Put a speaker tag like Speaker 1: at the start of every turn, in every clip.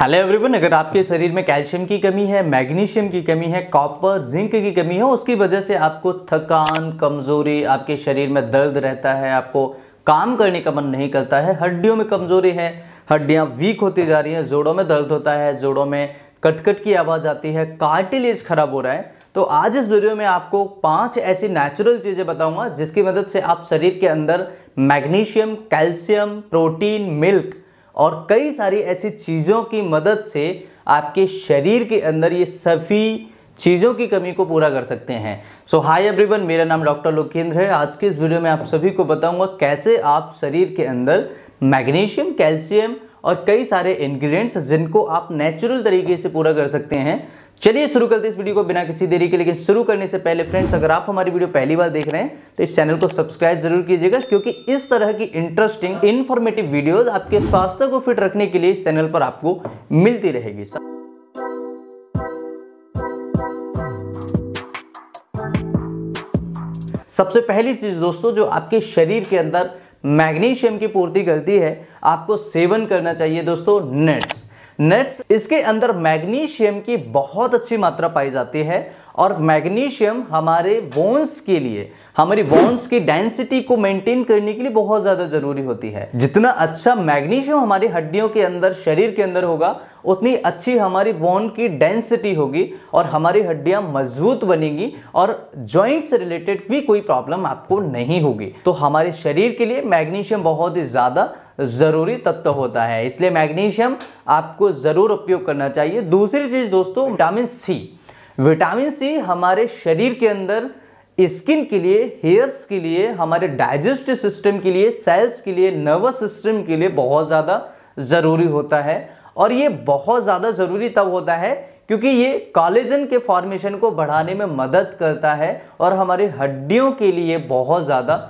Speaker 1: Hello everyone अगर आपके शरीर में कैल्शियम की कमी है मैग्नीशियम की कमी है कॉपर जिंक की कमी है उसकी वजह से आपको थकान कमजोरी आपके शरीर में दर्द रहता है आपको काम करने का मन नहीं करता है हड्डियों में कमजोरी है हड्डियां वीक होती जा रही हैं जोड़ों में दर्द होता है जोड़ों में कटकट की आवाज़ आती है कार्टिलेज खराब हो रहा है तो आज इस वीडियो में आपको पांच ऐसी नेचुरल चीज़ें बताऊंगा जिसकी मदद से आप शरीर के अंदर मैग्नीशियम कैल्शियम प्रोटीन मिल्क और कई सारी ऐसी चीज़ों की मदद से आपके शरीर के अंदर ये सभी चीज़ों की कमी को पूरा कर सकते हैं सो हाय एवरीवन मेरा नाम डॉक्टर लोकेंद्र है आज के इस वीडियो में आप सभी को बताऊंगा कैसे आप शरीर के अंदर मैग्नीशियम कैल्शियम और कई सारे इंग्रेडिएंट्स जिनको आप नेचुरल तरीके से पूरा कर सकते हैं चलिए शुरू करते हैं इस वीडियो को बिना किसी देरी के लेकिन शुरू करने से पहले फ्रेंड्स अगर आप हमारी वीडियो पहली बार देख रहे हैं तो इस चैनल को सब्सक्राइब जरूर कीजिएगा क्योंकि इस तरह की इंटरेस्टिंग इन्फॉर्मेटिव वीडियो आपके स्वास्थ्य को फिट रखने के लिए इस चैनल पर आपको मिलती रहेगी सबसे पहली चीज दोस्तों जो आपके शरीर के अंदर मैग्नीशियम की पूर्ति गलती है आपको सेवन करना चाहिए दोस्तों नट्स नेट्स इसके अंदर मैग्नीशियम की बहुत अच्छी मात्रा पाई जाती है और मैग्नीशियम हमारे बोन्स के लिए हमारी बोन्स की डेंसिटी को मेंटेन करने के लिए बहुत ज़्यादा ज़रूरी होती है जितना अच्छा मैग्नीशियम हमारी हड्डियों के अंदर शरीर के अंदर होगा उतनी अच्छी हमारी बोन की डेंसिटी होगी और हमारी हड्डियां मजबूत बनेंगी और जॉइंट से रिलेटेड भी कोई प्रॉब्लम आपको नहीं होगी तो हमारे शरीर के लिए मैग्नीशियम बहुत ही ज़्यादा ज़रूरी तत्व होता है इसलिए मैग्नीशियम आपको ज़रूर उपयोग करना चाहिए दूसरी चीज़ दोस्तों विटामिन सी विटामिन सी हमारे शरीर के अंदर स्किन के लिए हेयर्स के लिए हमारे डाइजेस्टिव सिस्टम के लिए सेल्स के लिए नर्वस सिस्टम के लिए बहुत ज़्यादा ज़रूरी होता है और ये बहुत ज़्यादा ज़रूरी तब होता है क्योंकि ये कॉलेजन के फॉर्मेशन को बढ़ाने में मदद करता है और हमारी हड्डियों के लिए बहुत ज़्यादा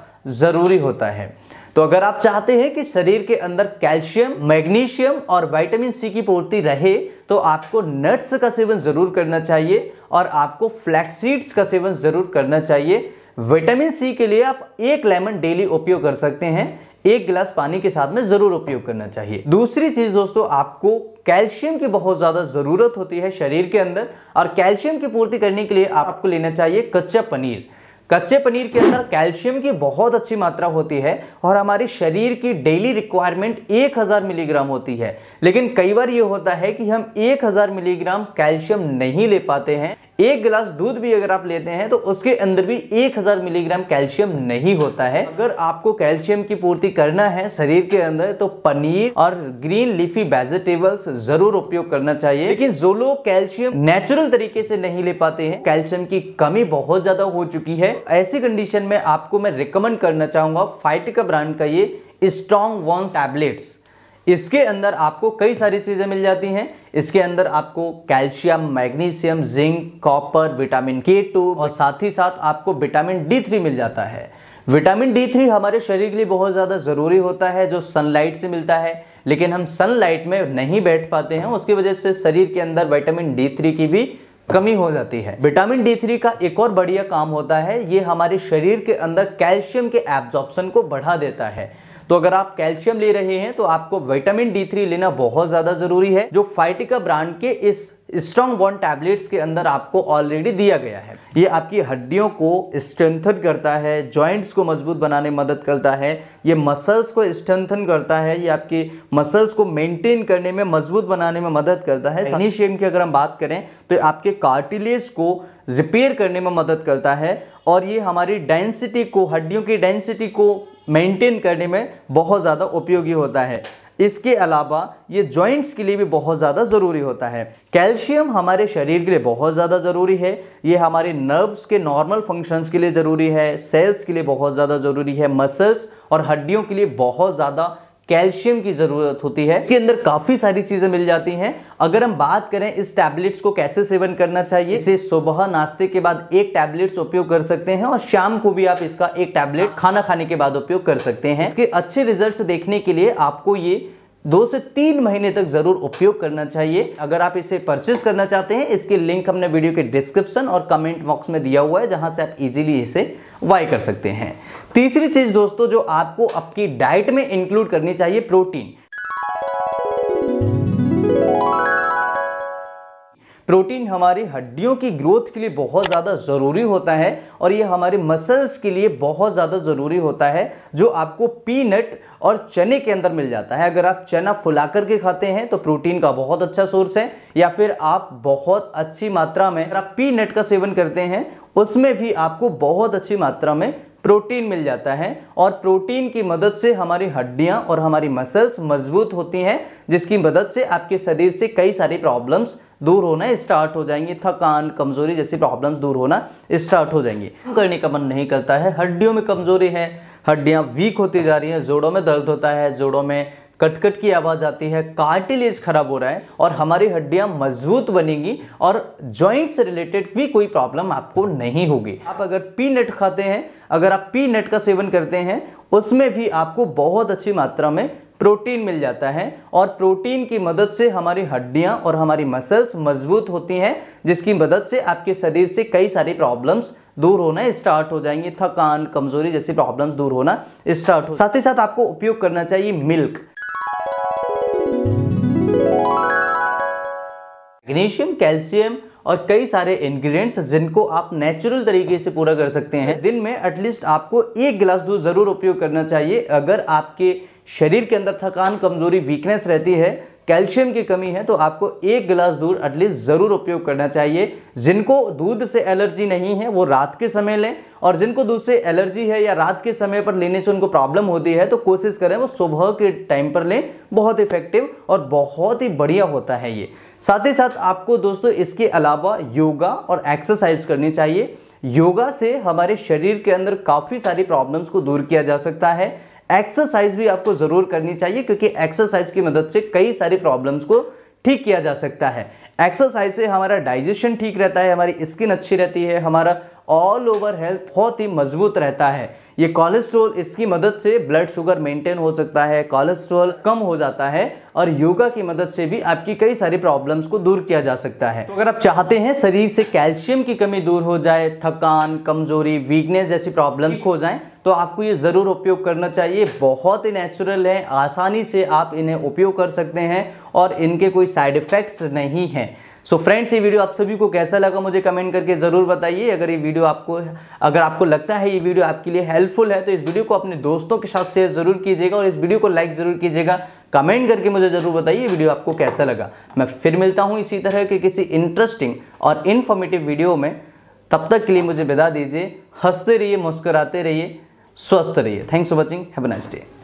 Speaker 1: ज़रूरी होता है तो अगर आप चाहते हैं कि शरीर के अंदर कैल्शियम मैग्नीशियम और विटामिन सी की पूर्ति रहे तो आपको नट्स का सेवन ज़रूर करना चाहिए और आपको फ्लैक्सीड्स का सेवन ज़रूर करना चाहिए विटामिन सी के लिए आप एक लेमन डेली उपयोग कर सकते हैं एक गिलास पानी के साथ में ज़रूर उपयोग करना चाहिए दूसरी चीज़ दोस्तों आपको कैल्शियम की बहुत ज़्यादा ज़रूरत होती है शरीर के अंदर और कैल्शियम की पूर्ति करने के लिए आपको लेना चाहिए कच्चा पनीर कच्चे पनीर के अंदर कैल्शियम की बहुत अच्छी मात्रा होती है और हमारे शरीर की डेली रिक्वायरमेंट 1000 मिलीग्राम होती है लेकिन कई बार ये होता है कि हम 1000 मिलीग्राम कैल्शियम नहीं ले पाते हैं एक गिलास दूध भी अगर आप लेते हैं तो उसके अंदर भी 1000 मिलीग्राम कैल्शियम नहीं होता है अगर आपको कैल्शियम की पूर्ति करना है शरीर के अंदर तो पनीर और ग्रीन लीफी वेजिटेबल्स जरूर उपयोग करना चाहिए लेकिन जो लोग कैल्शियम नेचुरल तरीके से नहीं ले पाते हैं कैल्शियम की कमी बहुत ज्यादा हो चुकी है ऐसी कंडीशन में आपको मैं रिकमेंड करना चाहूंगा फाइटिका ब्रांड का ये स्ट्रॉन्ग वॉन्स टैबलेट्स इसके अंदर आपको कई सारी चीज़ें मिल जाती हैं इसके अंदर आपको calcium magnesium zinc copper vitamin K two और साथ ही साथ आपको विटामिन डी थ्री मिल जाता है विटामिन डी थ्री हमारे शरीर के लिए बहुत ज़्यादा ज़रूरी होता है जो सनलाइट से मिलता है लेकिन हम सनलाइट में नहीं बैठ पाते हैं उसकी वजह से शरीर के अंदर विटामिन डी थ्री की भी कमी हो जाती है विटामिन डी थ्री का एक और बढ़िया काम होता है ये हमारे शरीर के अंदर कैल्शियम के एब्जॉर्प्शन को बढ़ा देता है तो अगर आप कैल्शियम ले रहे हैं तो आपको विटामिन डी थ्री लेना बहुत ज़्यादा ज़रूरी है जो फाइटिका ब्रांड के इस स्ट्रॉन्ग बॉन टैबलेट्स के अंदर आपको ऑलरेडी दिया गया है ये आपकी हड्डियों को स्ट्रेंथन करता है जॉइंट्स को मजबूत बनाने में मदद करता है ये मसल्स को स्ट्रेंथन करता है ये आपके मसल्स को मेंटेन करने में मजबूत बनाने में मदद करता है सनीशियम की अगर हम बात करें तो आपके कार्टिलेज को रिपेयर करने में मदद करता है और ये हमारी डेंसिटी को हड्डियों की डेंसिटी को मेंटेन करने में बहुत ज़्यादा उपयोगी होता है इसके अलावा ये जॉइंट्स के लिए भी बहुत ज़्यादा ज़रूरी होता है कैल्शियम हमारे शरीर के लिए बहुत ज़्यादा ज़रूरी है ये हमारे नर्व्स के नॉर्मल फंक्शंस के लिए ज़रूरी है सेल्स के लिए बहुत ज़्यादा ज़रूरी है मसल्स और हड्डियों के लिए बहुत ज़्यादा कैल्शियम की ज़रूरत होती है इसके अंदर काफ़ी सारी चीज़ें मिल जाती हैं अगर हम बात करें इस टैबलेट्स को कैसे सेवन करना चाहिए इसे सुबह नाश्ते के बाद एक टैबलेट उपयोग कर सकते हैं और शाम को भी आप इसका एक टैबलेट खाना खाने के बाद उपयोग कर सकते हैं इसके अच्छे रिजल्ट देखने के लिए आपको ये दो से तीन महीने तक जरूर उपयोग करना चाहिए अगर आप इसे परचेज करना चाहते हैं इसके लिंक हमने वीडियो के डिस्क्रिप्शन और कमेंट बॉक्स में दिया हुआ है जहां से आप इजीली इसे वाई कर सकते हैं तीसरी चीज दोस्तों जो आपको आपकी डाइट में इंक्लूड करनी चाहिए प्रोटीन प्रोटीन हमारी हड्डियों की ग्रोथ के लिए बहुत ज़्यादा ज़रूरी होता है और ये हमारे मसल्स के लिए बहुत ज़्यादा ज़रूरी होता है जो आपको पीनट और चने के अंदर मिल जाता है अगर आप चना फुला करके खाते हैं तो प्रोटीन का बहुत अच्छा सोर्स है या फिर आप बहुत अच्छी मात्रा में अगर आप पीनट का सेवन करते हैं उसमें भी आपको बहुत अच्छी मात्रा में प्रोटीन मिल जाता है और प्रोटीन की मदद से हमारी हड्डियाँ और हमारी मसल्स मजबूत होती हैं जिसकी मदद से आपके शरीर से कई सारी प्रॉब्लम्स दूर होना स्टार्ट हो जाएंगी थकान कमज़ोरी जैसी प्रॉब्लम्स हम्म। दूर होना स्टार्ट हो जाएंगी करने का मन नहीं करता है हड्डियों में कमज़ोरी है हड्डियाँ वीक होती जा रही हैं जोड़ों में दर्द होता है जोड़ों में कटकट की आवाज़ आती है कार्टिलेज खराब हो रहा है और हमारी हड्डियाँ मजबूत बनेंगी और जॉइंट से रिलेटेड भी कोई प्रॉब्लम आपको नहीं होगी आप अगर पी नट खाते हैं अगर आप पी नट का सेवन करते हैं उसमें भी आपको बहुत अच्छी मात्रा में प्रोटीन मिल जाता है और प्रोटीन की मदद से हमारी हड्डियां और हमारी मसल्स मजबूत होती हैं जिसकी मदद से आपके शरीर से कई सारी प्रॉब्लम्स दूर होना स्टार्ट हो जाएंगे थकान कमजोरी जैसी प्रॉब्लम्स दूर होना स्टार्ट हो साथ ही साथ आपको उपयोग करना चाहिए मिल्क मैग्नीशियम कैल्शियम और कई सारे इंग्रेडिएंट्स जिनको आप नेचुरल तरीके से पूरा कर सकते हैं दिन में एटलीस्ट आपको एक गिलास दूध ज़रूर उपयोग करना चाहिए अगर आपके शरीर के अंदर थकान कमजोरी वीकनेस रहती है कैल्शियम की कमी है तो आपको एक गिलास दूध एटलीस्ट ज़रूर उपयोग करना चाहिए जिनको दूध से एलर्जी नहीं है वो रात के समय लें और जिनको दूध से एलर्जी है या रात के समय पर लेने से उनको प्रॉब्लम होती है तो कोशिश करें वो सुबह के टाइम पर लें बहुत इफेक्टिव और बहुत ही बढ़िया होता है ये साथ ही साथ आपको दोस्तों इसके अलावा योगा और एक्सरसाइज करनी चाहिए योगा से हमारे शरीर के अंदर काफ़ी सारी प्रॉब्लम्स को दूर किया जा सकता है एक्सरसाइज भी आपको ज़रूर करनी चाहिए क्योंकि एक्सरसाइज की मदद से कई सारी प्रॉब्लम्स को ठीक किया जा सकता है एक्सरसाइज से हमारा डाइजेशन ठीक रहता है हमारी स्किन अच्छी रहती है हमारा ऑल ओवर हेल्थ बहुत ही मजबूत रहता है ये कोलेस्ट्रोल इसकी मदद से ब्लड शुगर मेंटेन हो सकता है कोलेस्ट्रोल कम हो जाता है और योगा की मदद से भी आपकी कई सारी प्रॉब्लम्स को दूर किया जा सकता है तो अगर आप चाहते हैं शरीर से कैल्शियम की कमी दूर हो जाए थकान कमजोरी वीकनेस जैसी प्रॉब्लम हो जाए तो आपको ये ज़रूर उपयोग करना चाहिए बहुत ही नेचुरल है आसानी से आप इन्हें उपयोग कर सकते हैं और इनके कोई साइड इफ़ेक्ट्स नहीं हैं सो so फ्रेंड्स ये वीडियो आप सभी को कैसा लगा मुझे कमेंट करके ज़रूर बताइए अगर ये वीडियो आपको अगर आपको लगता है ये वीडियो आपके लिए हेल्पफुल है तो इस वीडियो को अपने दोस्तों के साथ शेयर ज़रूर कीजिएगा और इस वीडियो को लाइक ज़रूर कीजिएगा कमेंट करके मुझे ज़रूर बताइए वीडियो आपको कैसा लगा मैं फिर मिलता हूँ इसी तरह के किसी इंटरेस्टिंग और इन्फॉर्मेटिव वीडियो में तब तक के लिए मुझे विदा दीजिए हंसते रहिए मुस्कराते रहिए स्वस्थ रहिए thanks for watching have nice day